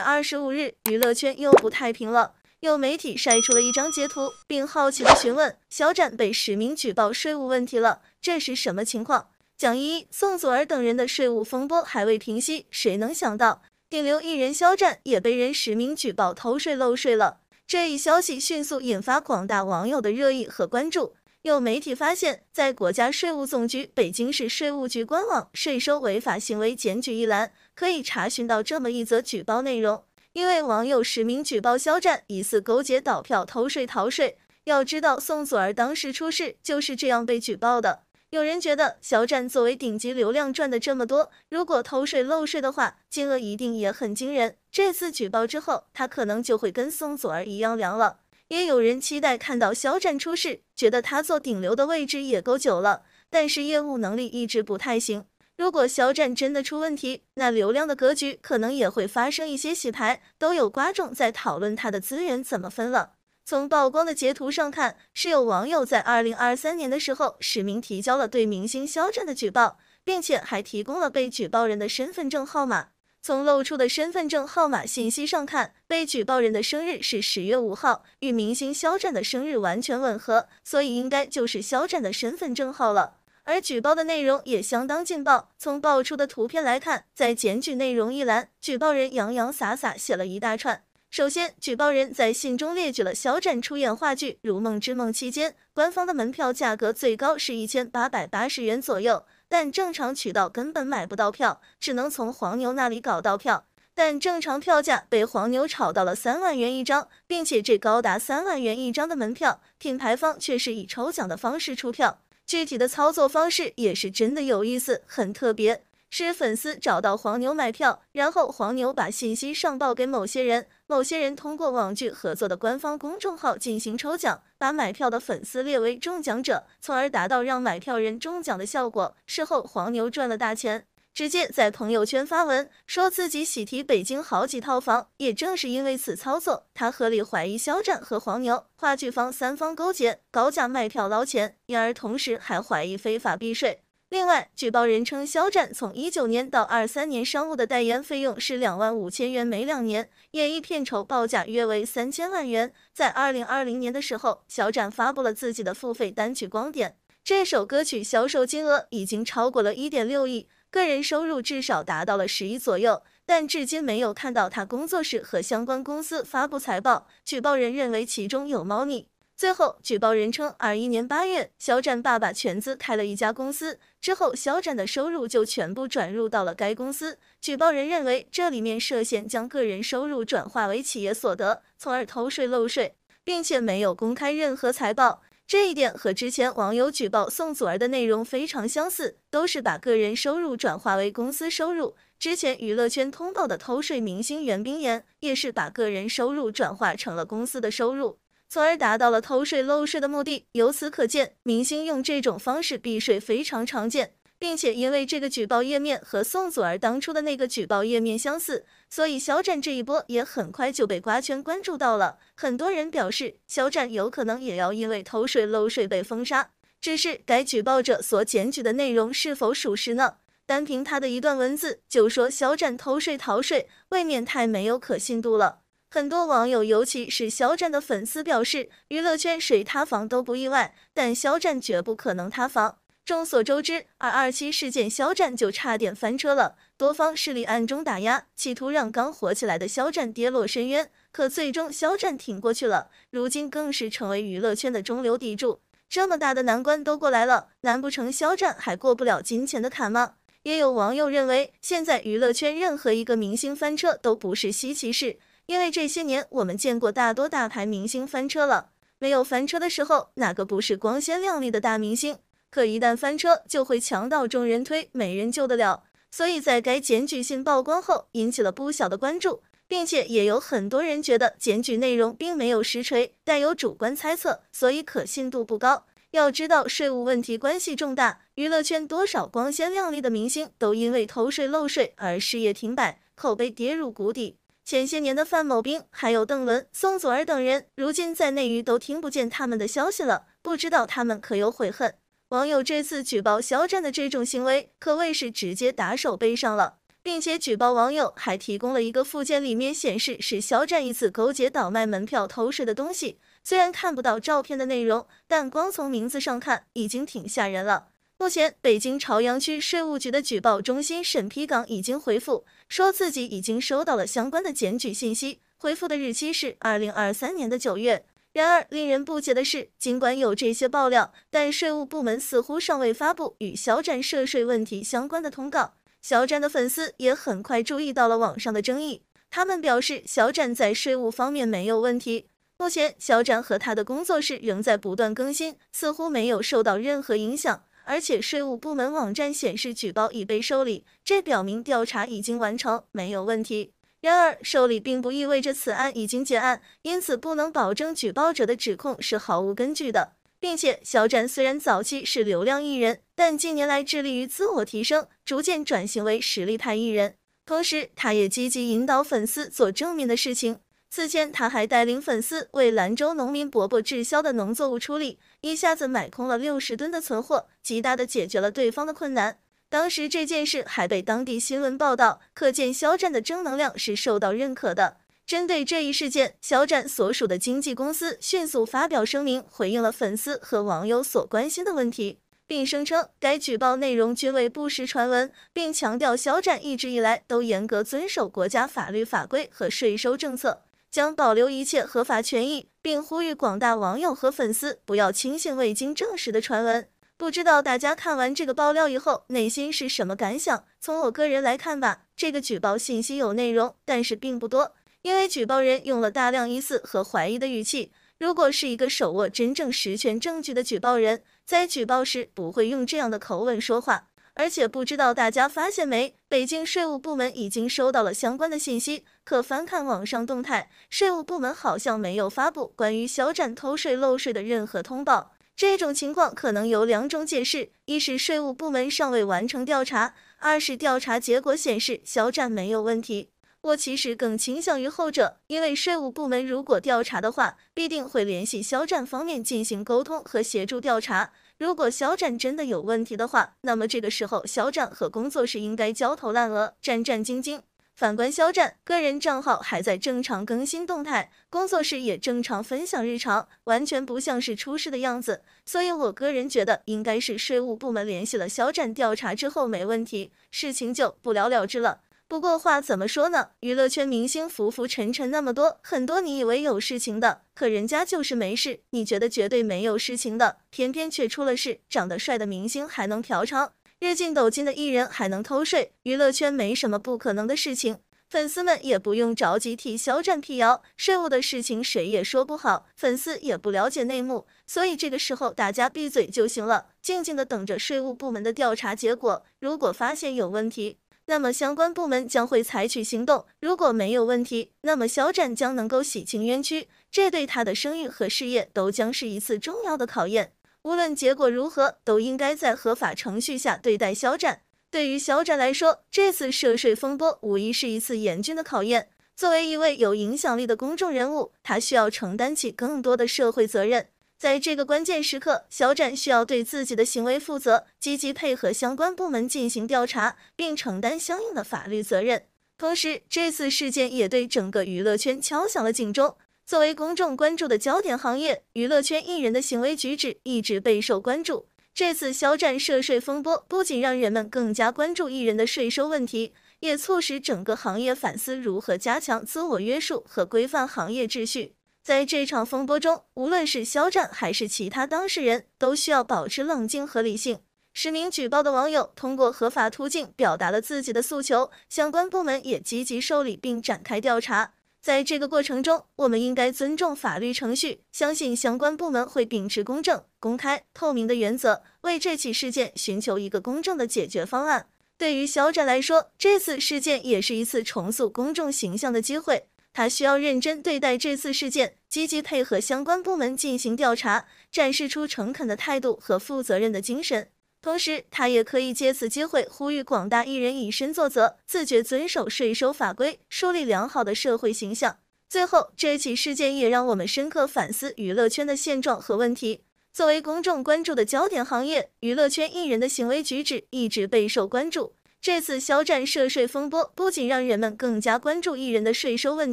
二十五日，娱乐圈又不太平了。有媒体晒出了一张截图，并好奇地询问：“肖战被实名举报税务问题了，这是什么情况？”蒋依依、宋祖儿等人的税务风波还未平息，谁能想到顶流艺人肖战也被人实名举报偷税漏税了？这一消息迅速引发广大网友的热议和关注。有媒体发现，在国家税务总局北京市税务局官网“税收违法行为检举”一栏。可以查询到这么一则举报内容，因为网友实名举报肖战疑似勾结倒票偷税逃税。要知道，宋祖儿当时出事就是这样被举报的。有人觉得肖战作为顶级流量赚的这么多，如果偷税漏税的话，金额一定也很惊人。这次举报之后，他可能就会跟宋祖儿一样凉了。也有人期待看到肖战出事，觉得他做顶流的位置也够久了，但是业务能力一直不太行。如果肖战真的出问题，那流量的格局可能也会发生一些洗牌，都有瓜众在讨论他的资源怎么分了。从曝光的截图上看，是有网友在二零二三年的时候实名提交了对明星肖战的举报，并且还提供了被举报人的身份证号码。从露出的身份证号码信息上看，被举报人的生日是十月五号，与明星肖战的生日完全吻合，所以应该就是肖战的身份证号了。而举报的内容也相当劲爆。从爆出的图片来看，在检举内容一栏，举报人洋洋洒洒写了一大串。首先，举报人在信中列举了肖战出演话剧《如梦之梦》期间，官方的门票价格最高是一千八百八十元左右，但正常渠道根本买不到票，只能从黄牛那里搞到票。但正常票价被黄牛炒到了三万元一张，并且这高达三万元一张的门票，品牌方却是以抽奖的方式出票。具体的操作方式也是真的有意思，很特别。是粉丝找到黄牛买票，然后黄牛把信息上报给某些人，某些人通过网剧合作的官方公众号进行抽奖，把买票的粉丝列为中奖者，从而达到让买票人中奖的效果。事后，黄牛赚了大钱。直接在朋友圈发文，说自己喜提北京好几套房。也正是因为此操作，他合理怀疑肖战和黄牛、话剧方三方勾结，高价卖票捞钱。因而，同时还怀疑非法避税。另外，举报人称，肖战从一九年到二三年，商务的代言费用是两万五千元每两年，演艺片酬报价约为三千万元。在二零二零年的时候，肖战发布了自己的付费单曲《光点》，这首歌曲销售金额已经超过了一点六亿。个人收入至少达到了十亿左右，但至今没有看到他工作室和相关公司发布财报。举报人认为其中有猫腻。最后，举报人称，二一年八月，肖战爸爸全资开了一家公司，之后肖战的收入就全部转入到了该公司。举报人认为，这里面涉嫌将个人收入转化为企业所得，从而偷税漏税，并且没有公开任何财报。这一点和之前网友举报宋祖儿的内容非常相似，都是把个人收入转化为公司收入。之前娱乐圈通报的偷税明星袁冰妍也是把个人收入转化成了公司的收入，从而达到了偷税漏税的目的。由此可见，明星用这种方式避税非常常见。并且因为这个举报页面和宋祖儿当初的那个举报页面相似，所以肖战这一波也很快就被瓜圈关注到了。很多人表示，肖战有可能也要因为偷税漏税被封杀。只是该举报者所检举的内容是否属实呢？单凭他的一段文字就说肖战偷税逃税，未免太没有可信度了。很多网友，尤其是肖战的粉丝，表示，娱乐圈谁塌房都不意外，但肖战绝不可能塌房。众所周知，而二七事件，肖战就差点翻车了。多方势力暗中打压，企图让刚火起来的肖战跌落深渊。可最终，肖战挺过去了，如今更是成为娱乐圈的中流砥柱。这么大的难关都过来了，难不成肖战还过不了金钱的坎吗？也有网友认为，现在娱乐圈任何一个明星翻车都不是稀奇事，因为这些年我们见过大多大牌明星翻车了。没有翻车的时候，哪个不是光鲜亮丽的大明星？可一旦翻车，就会强盗众人推，没人救得了。所以在该检举信曝光后，引起了不小的关注，并且也有很多人觉得检举内容并没有实锤，带有主观猜测，所以可信度不高。要知道，税务问题关系重大，娱乐圈多少光鲜亮丽的明星都因为偷税漏税而事业停摆，口碑跌入谷底。前些年的范某兵，还有邓伦、宋祖儿等人，如今在内娱都听不见他们的消息了，不知道他们可有悔恨。网友这次举报肖战的这种行为，可谓是直接打手背上了，并且举报网友还提供了一个附件，里面显示是肖战一次勾结倒卖门票偷税的东西。虽然看不到照片的内容，但光从名字上看，已经挺吓人了。目前，北京朝阳区税务局的举报中心审批岗已经回复，说自己已经收到了相关的检举信息，回复的日期是二零二三年的九月。然而，令人不解的是，尽管有这些爆料，但税务部门似乎尚未发布与肖战涉税问题相关的通告。肖战的粉丝也很快注意到了网上的争议，他们表示肖战在税务方面没有问题。目前，肖战和他的工作室仍在不断更新，似乎没有受到任何影响。而且，税务部门网站显示举报已被受理，这表明调查已经完成，没有问题。然而，受理并不意味着此案已经结案，因此不能保证举报者的指控是毫无根据的。并且，小展虽然早期是流量艺人，但近年来致力于自我提升，逐渐转型为实力派艺人。同时，他也积极引导粉丝做正面的事情。此前，他还带领粉丝为兰州农民伯伯滞销的农作物处理，一下子买空了六十吨的存货，极大的解决了对方的困难。当时这件事还被当地新闻报道，可见肖战的正能量是受到认可的。针对这一事件，肖战所属的经纪公司迅速发表声明，回应了粉丝和网友所关心的问题，并声称该举报内容均为不实传闻，并强调肖战一直以来都严格遵守国家法律法规和税收政策，将保留一切合法权益，并呼吁广大网友和粉丝不要轻信未经证实的传闻。不知道大家看完这个爆料以后内心是什么感想？从我个人来看吧，这个举报信息有内容，但是并不多，因为举报人用了大量疑似和怀疑的语气。如果是一个手握真正实权证据的举报人，在举报时不会用这样的口吻说话。而且不知道大家发现没，北京税务部门已经收到了相关的信息，可翻看网上动态，税务部门好像没有发布关于肖战偷税漏税的任何通报。这种情况可能有两种解释：一是税务部门尚未完成调查，二是调查结果显示肖战没有问题。我其实更倾向于后者，因为税务部门如果调查的话，必定会联系肖战方面进行沟通和协助调查。如果肖战真的有问题的话，那么这个时候肖战和工作室应该焦头烂额、战战兢兢。反观肖战个人账号还在正常更新动态，工作室也正常分享日常，完全不像是出事的样子。所以我个人觉得应该是税务部门联系了肖战调查之后没问题，事情就不了了之了。不过话怎么说呢？娱乐圈明星浮浮沉沉那么多，很多你以为有事情的，可人家就是没事；你觉得绝对没有事情的，偏偏却出了事。长得帅的明星还能嫖娼？日进斗金的艺人还能偷税？娱乐圈没什么不可能的事情，粉丝们也不用着急替肖战辟谣。税务的事情谁也说不好，粉丝也不了解内幕，所以这个时候大家闭嘴就行了，静静的等着税务部门的调查结果。如果发现有问题，那么相关部门将会采取行动；如果没有问题，那么肖战将能够洗清冤屈。这对他的声誉和事业都将是一次重要的考验。无论结果如何，都应该在合法程序下对待肖战。对于肖战来说，这次涉税风波无疑是一次严峻的考验。作为一位有影响力的公众人物，他需要承担起更多的社会责任。在这个关键时刻，肖战需要对自己的行为负责，积极配合相关部门进行调查，并承担相应的法律责任。同时，这次事件也对整个娱乐圈敲响了警钟。作为公众关注的焦点行业，娱乐圈艺人的行为举止一直备受关注。这次肖战涉税风波不仅让人们更加关注艺人的税收问题，也促使整个行业反思如何加强自我约束和规范行业秩序。在这场风波中，无论是肖战还是其他当事人都需要保持冷静和理性。实名举报的网友通过合法途径表达了自己的诉求，相关部门也积极受理并展开调查。在这个过程中，我们应该尊重法律程序，相信相关部门会秉持公正、公开、透明的原则，为这起事件寻求一个公正的解决方案。对于肖战来说，这次事件也是一次重塑公众形象的机会，他需要认真对待这次事件，积极配合相关部门进行调查，展示出诚恳的态度和负责任的精神。同时，他也可以借此机会呼吁广大艺人以身作则，自觉遵守税收法规，树立良好的社会形象。最后，这起事件也让我们深刻反思娱乐圈的现状和问题。作为公众关注的焦点行业，娱乐圈艺人的行为举止一直备受关注。这次肖战涉税风波不仅让人们更加关注艺人的税收问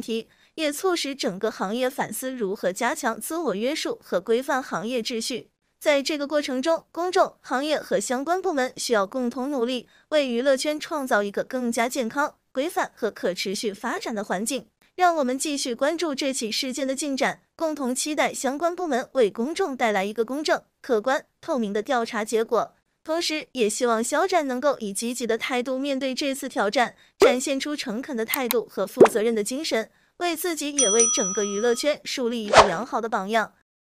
题，也促使整个行业反思如何加强自我约束和规范行业秩序。在这个过程中，公众、行业和相关部门需要共同努力，为娱乐圈创造一个更加健康、规范和可持续发展的环境。让我们继续关注这起事件的进展，共同期待相关部门为公众带来一个公正、客观、透明的调查结果。同时，也希望肖战能够以积极的态度面对这次挑战，展现出诚恳的态度和负责任的精神，为自己也为整个娱乐圈树立一个良好的榜样。